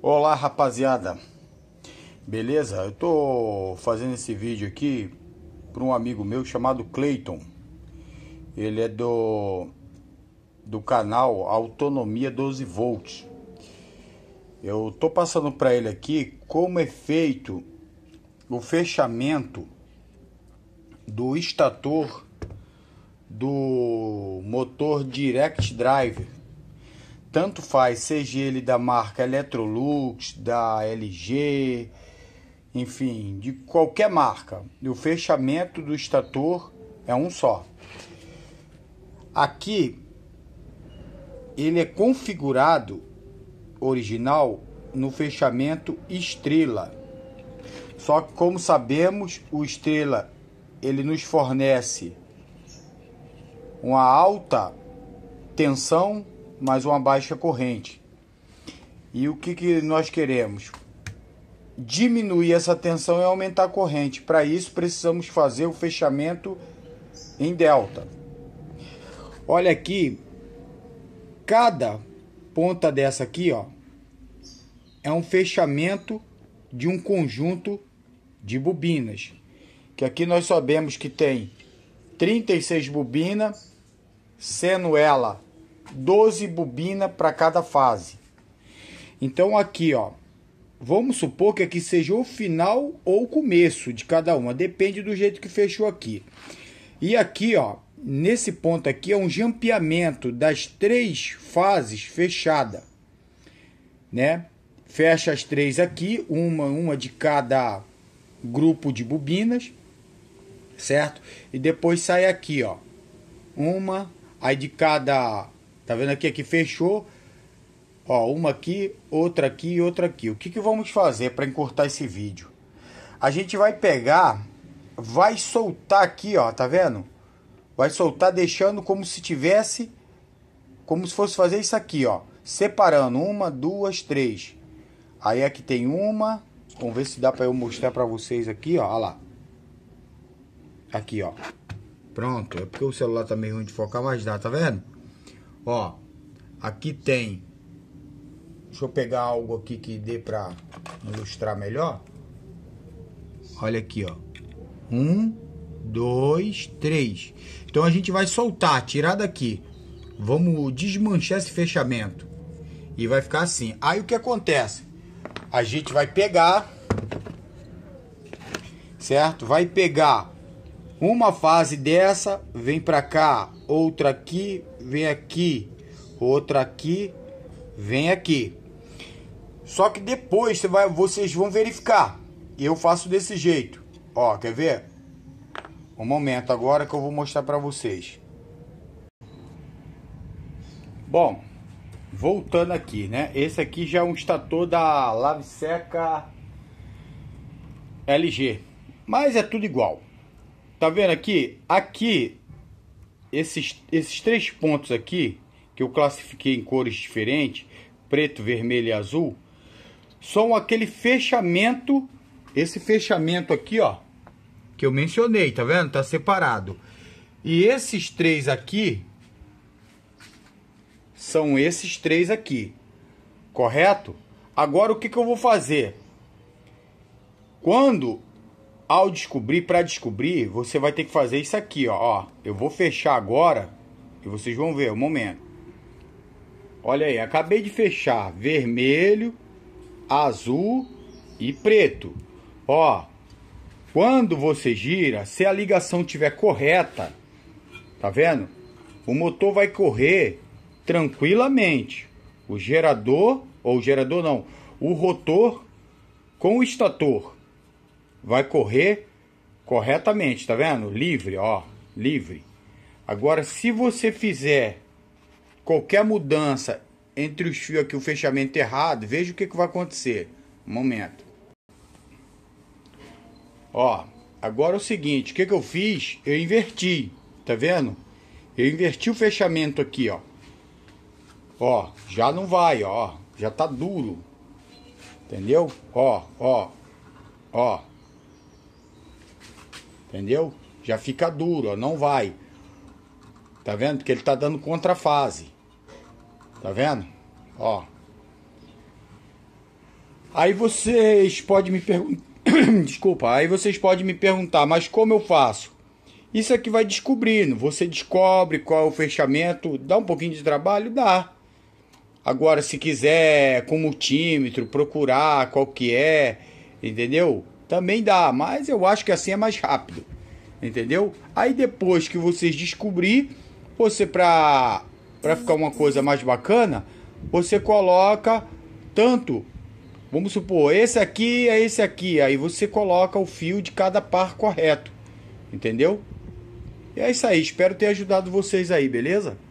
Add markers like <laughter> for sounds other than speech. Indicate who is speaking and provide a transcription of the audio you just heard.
Speaker 1: Olá rapaziada, beleza? Eu tô fazendo esse vídeo aqui para um amigo meu chamado Clayton. Ele é do do canal Autonomia 12 Volts. Eu tô passando para ele aqui como é feito o fechamento do estator do motor direct drive tanto faz, seja ele da marca Electrolux, da LG, enfim, de qualquer marca. o fechamento do estator é um só. Aqui ele é configurado original no fechamento estrela. Só que como sabemos, o estrela ele nos fornece uma alta tensão mas uma baixa corrente. E o que, que nós queremos? Diminuir essa tensão e aumentar a corrente. Para isso, precisamos fazer o fechamento em delta. Olha aqui, cada ponta dessa aqui, ó, é um fechamento de um conjunto de bobinas. Que aqui nós sabemos que tem 36 bobinas, sendo ela 12 bobinas para cada fase. Então aqui, ó, vamos supor que aqui seja o final ou o começo de cada uma, depende do jeito que fechou aqui. E aqui, ó, nesse ponto aqui é um jampeamento das três fases fechada, né? Fecha as três aqui, uma uma de cada grupo de bobinas, certo? E depois sai aqui, ó, uma aí de cada Tá vendo aqui, aqui fechou. Ó, uma aqui, outra aqui e outra aqui. O que, que vamos fazer para encurtar esse vídeo? A gente vai pegar, vai soltar aqui, ó, tá vendo? Vai soltar deixando como se tivesse, como se fosse fazer isso aqui, ó. Separando, uma, duas, três. Aí aqui tem uma, vamos ver se dá para eu mostrar para vocês aqui, ó, lá. Aqui, ó. Pronto, é porque o celular tá meio ruim de focar, mas dá, tá vendo? Ó, aqui tem. Deixa eu pegar algo aqui que dê para ilustrar melhor. Olha aqui, ó. Um, dois, três. Então a gente vai soltar, tirar daqui. Vamos desmanchar esse fechamento. E vai ficar assim. Aí o que acontece? A gente vai pegar, certo? Vai pegar uma fase dessa vem para cá, outra aqui, vem aqui, outra aqui, vem aqui. Só que depois você vai, vocês vão verificar. Eu faço desse jeito. Ó, quer ver? Um momento agora que eu vou mostrar para vocês. Bom, voltando aqui, né? Esse aqui já é um estator da Lave Seca LG, mas é tudo igual. Tá vendo aqui? Aqui, esses, esses três pontos aqui, que eu classifiquei em cores diferentes, preto, vermelho e azul, são aquele fechamento, esse fechamento aqui, ó, que eu mencionei, tá vendo? Tá separado. E esses três aqui, são esses três aqui, correto? Agora o que, que eu vou fazer? Quando ao descobrir, para descobrir, você vai ter que fazer isso aqui, ó. ó. Eu vou fechar agora e vocês vão ver, um momento. Olha aí, acabei de fechar vermelho, azul e preto. Ó, quando você gira, se a ligação tiver correta, tá vendo? O motor vai correr tranquilamente. O gerador, ou gerador não, o rotor com o estator vai correr corretamente, tá vendo? Livre, ó, livre. Agora, se você fizer qualquer mudança entre os fios aqui, o fechamento errado, veja o que, que vai acontecer. Um momento. Ó, agora é o seguinte, o que, que eu fiz? Eu inverti, tá vendo? Eu inverti o fechamento aqui, ó. Ó, já não vai, ó. Já tá duro. Entendeu? Ó, ó, ó. Entendeu? Já fica duro, ó, não vai. Tá vendo? Porque ele tá dando contrafase. Tá vendo? Ó. Aí vocês podem me perguntar. <coughs> Desculpa, aí vocês podem me perguntar, mas como eu faço? Isso aqui vai descobrindo. Você descobre qual é o fechamento. Dá um pouquinho de trabalho? Dá. Agora, se quiser, com multímetro, procurar qual que é, entendeu? Também dá, mas eu acho que assim é mais rápido. Entendeu? Aí depois que vocês descobrir, você pra para ficar uma coisa mais bacana, você coloca tanto Vamos supor, esse aqui é esse aqui, aí você coloca o fio de cada par correto. Entendeu? E é isso aí, espero ter ajudado vocês aí, beleza?